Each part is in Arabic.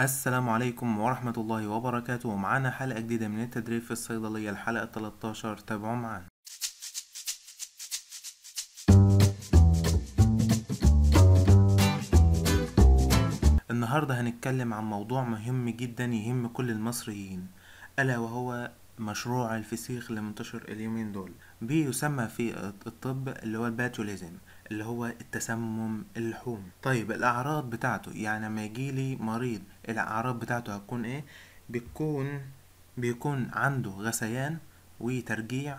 السلام عليكم ورحمة الله وبركاته ومعانا حلقة جديدة من التدريب في الصيدلية الحلقة 13 تابعوا معانا النهاردة هنتكلم عن موضوع مهم جدا يهم كل المصريين ألا وهو مشروع الفسيخ اللي منتشر اليومين دول بيسمى في الطب اللي هو الباتوليزم اللي هو التسمم اللحوم طيب الاعراض بتاعته يعني لما يجيلي مريض الاعراض بتاعته هتكون ايه بيكون بيكون عنده غثيان وترجيع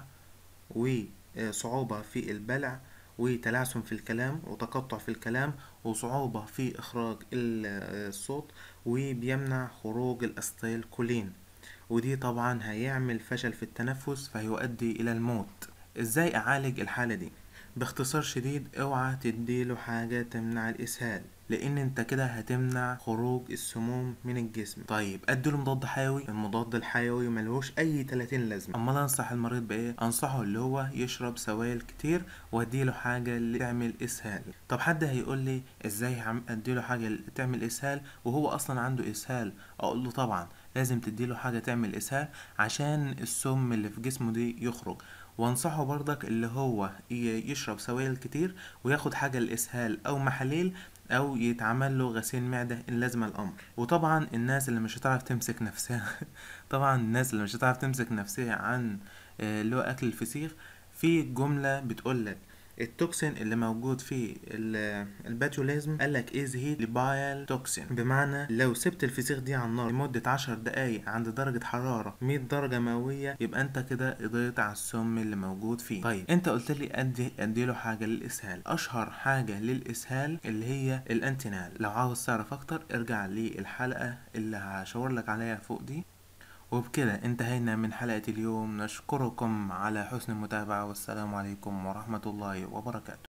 وصعوبة في البلع وتلعثم في الكلام وتقطع في الكلام وصعوبة في إخراج الصوت وبيمنع خروج الأستيل كولين ودي طبعا هيعمل فشل في التنفس فهيؤدي الى الموت ازاي اعالج الحالة دي باختصار شديد اوعى تديله حاجة تمنع الاسهال لان انت كده هتمنع خروج السموم من الجسم طيب اديله مضاد حيوي المضاد الحيوي ملهوش اي 30 لازمه امال انصح المريض بايه انصحه اللي هو يشرب سوائل كتير واديله حاجه اللي تعمل اسهال طب حد هيقول لي ازاي اديله حاجه تعمل اسهال وهو اصلا عنده اسهال اقول له طبعا لازم تديله حاجه تعمل اسهال عشان السم اللي في جسمه دي يخرج وانصحه برضك اللي هو يشرب سوائل كتير وياخد حاجة لإسهال أو محاليل او يتعمل له غسيل معده ان لازم الامر وطبعا الناس اللي مش هتعرف تمسك نفسها طبعا الناس اللي مش هتعرف تمسك نفسها عن آه، اللي هو اكل الفسيخ في جمله بتقولك التوكسين اللي موجود في الباتيوليزم قال لك از إيه هيت لبايل توكسين بمعنى لو سبت الفسيخ دي على النار لمده 10 دقائق عند درجه حراره 100 درجه مئويه يبقى انت كده قضيت على السم اللي موجود فيه طيب انت قلت لي ادي ادي له حاجه للاسهال اشهر حاجه للاسهال اللي هي الانتينال لو عاوز تعرف اكتر ارجع للحلقه اللي هشاور لك عليها فوق دي وبكده انتهينا من حلقة اليوم نشكركم على حسن المتابعة والسلام عليكم ورحمة الله وبركاته